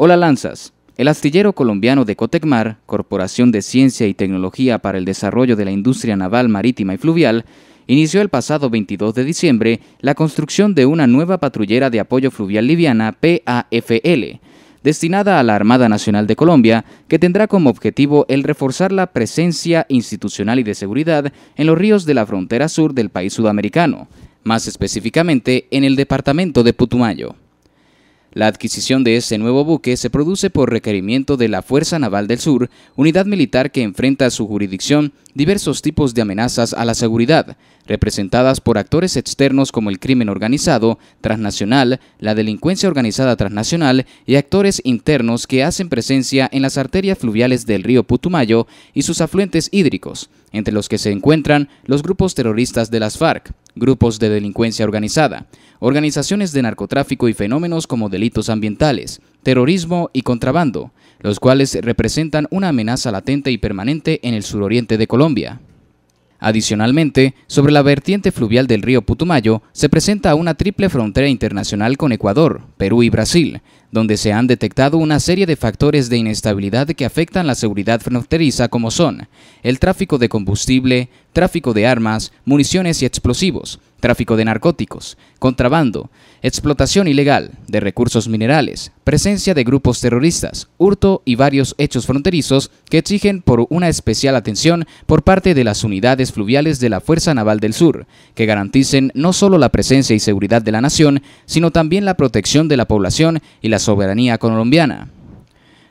Hola Lanzas. El astillero colombiano de Cotecmar, Corporación de Ciencia y Tecnología para el Desarrollo de la Industria Naval Marítima y Fluvial, inició el pasado 22 de diciembre la construcción de una nueva patrullera de apoyo fluvial liviana PAFL, destinada a la Armada Nacional de Colombia, que tendrá como objetivo el reforzar la presencia institucional y de seguridad en los ríos de la frontera sur del país sudamericano, más específicamente en el departamento de Putumayo. La adquisición de este nuevo buque se produce por requerimiento de la Fuerza Naval del Sur, unidad militar que enfrenta a su jurisdicción diversos tipos de amenazas a la seguridad, representadas por actores externos como el crimen organizado, transnacional, la delincuencia organizada transnacional y actores internos que hacen presencia en las arterias fluviales del río Putumayo y sus afluentes hídricos, entre los que se encuentran los grupos terroristas de las FARC, grupos de delincuencia organizada, organizaciones de narcotráfico y fenómenos como delitos ambientales, terrorismo y contrabando, los cuales representan una amenaza latente y permanente en el suroriente de Colombia. Adicionalmente, sobre la vertiente fluvial del río Putumayo se presenta una triple frontera internacional con Ecuador, Perú y Brasil, donde se han detectado una serie de factores de inestabilidad que afectan la seguridad fronteriza como son el tráfico de combustible, tráfico de armas, municiones y explosivos, tráfico de narcóticos, contrabando, explotación ilegal de recursos minerales, presencia de grupos terroristas, hurto y varios hechos fronterizos que exigen por una especial atención por parte de las unidades fluviales de la Fuerza Naval del Sur, que garanticen no solo la presencia y seguridad de la nación, sino también la protección de la población y la soberanía colombiana.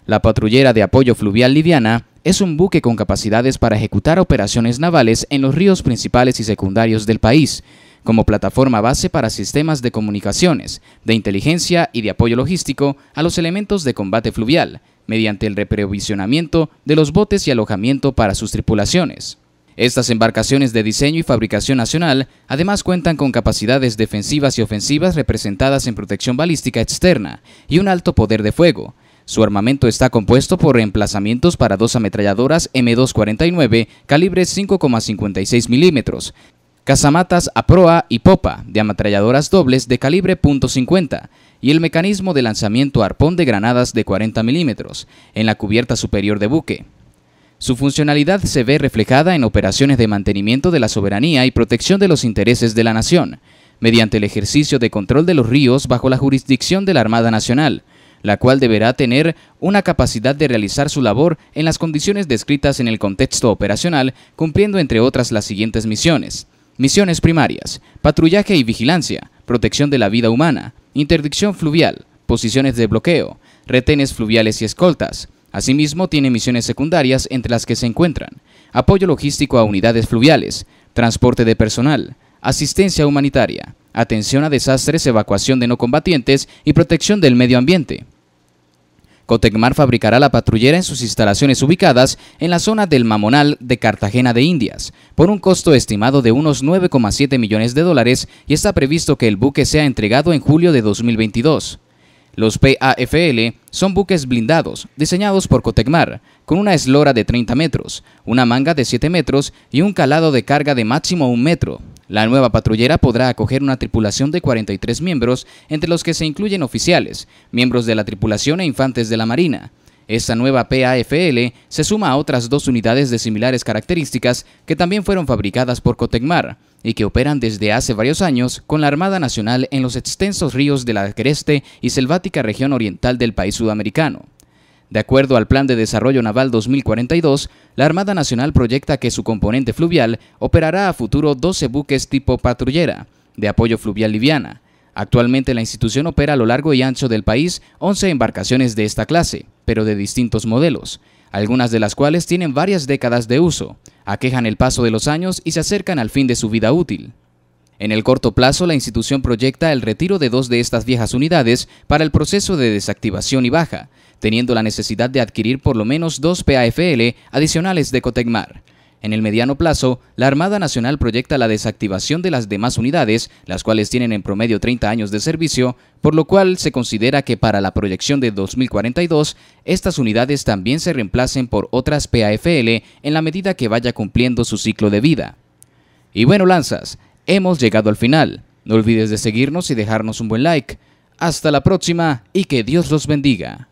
La patrullera de apoyo fluvial liviana es un buque con capacidades para ejecutar operaciones navales en los ríos principales y secundarios del país, como plataforma base para sistemas de comunicaciones, de inteligencia y de apoyo logístico a los elementos de combate fluvial, mediante el reprovisionamiento de los botes y alojamiento para sus tripulaciones. Estas embarcaciones de diseño y fabricación nacional además cuentan con capacidades defensivas y ofensivas representadas en protección balística externa y un alto poder de fuego. Su armamento está compuesto por reemplazamientos para dos ametralladoras M249 calibre 5,56 milímetros, casamatas a proa y popa de ametralladoras dobles de calibre .50 y el mecanismo de lanzamiento arpón de granadas de 40 milímetros en la cubierta superior de buque. Su funcionalidad se ve reflejada en operaciones de mantenimiento de la soberanía y protección de los intereses de la nación, mediante el ejercicio de control de los ríos bajo la jurisdicción de la Armada Nacional, la cual deberá tener una capacidad de realizar su labor en las condiciones descritas en el contexto operacional, cumpliendo entre otras las siguientes misiones misiones primarias, patrullaje y vigilancia, protección de la vida humana, interdicción fluvial, posiciones de bloqueo, retenes fluviales y escoltas. Asimismo, tiene misiones secundarias entre las que se encuentran apoyo logístico a unidades fluviales, transporte de personal, asistencia humanitaria, atención a desastres, evacuación de no combatientes y protección del medio ambiente. Cotecmar fabricará la patrullera en sus instalaciones ubicadas en la zona del Mamonal de Cartagena de Indias, por un costo estimado de unos 9,7 millones de dólares y está previsto que el buque sea entregado en julio de 2022. Los PAFL son buques blindados diseñados por Cotecmar, con una eslora de 30 metros, una manga de 7 metros y un calado de carga de máximo 1 metro. La nueva patrullera podrá acoger una tripulación de 43 miembros, entre los que se incluyen oficiales, miembros de la tripulación e infantes de la Marina. Esta nueva PAFL se suma a otras dos unidades de similares características que también fueron fabricadas por Cotecmar y que operan desde hace varios años con la Armada Nacional en los extensos ríos de la creste y selvática región oriental del país sudamericano. De acuerdo al Plan de Desarrollo Naval 2042, la Armada Nacional proyecta que su componente fluvial operará a futuro 12 buques tipo patrullera, de apoyo fluvial liviana. Actualmente la institución opera a lo largo y ancho del país 11 embarcaciones de esta clase pero de distintos modelos, algunas de las cuales tienen varias décadas de uso, aquejan el paso de los años y se acercan al fin de su vida útil. En el corto plazo, la institución proyecta el retiro de dos de estas viejas unidades para el proceso de desactivación y baja, teniendo la necesidad de adquirir por lo menos dos PAFL adicionales de Cotecmar. En el mediano plazo, la Armada Nacional proyecta la desactivación de las demás unidades, las cuales tienen en promedio 30 años de servicio, por lo cual se considera que para la proyección de 2042, estas unidades también se reemplacen por otras PAFL en la medida que vaya cumpliendo su ciclo de vida. Y bueno, Lanzas, hemos llegado al final. No olvides de seguirnos y dejarnos un buen like. Hasta la próxima y que Dios los bendiga.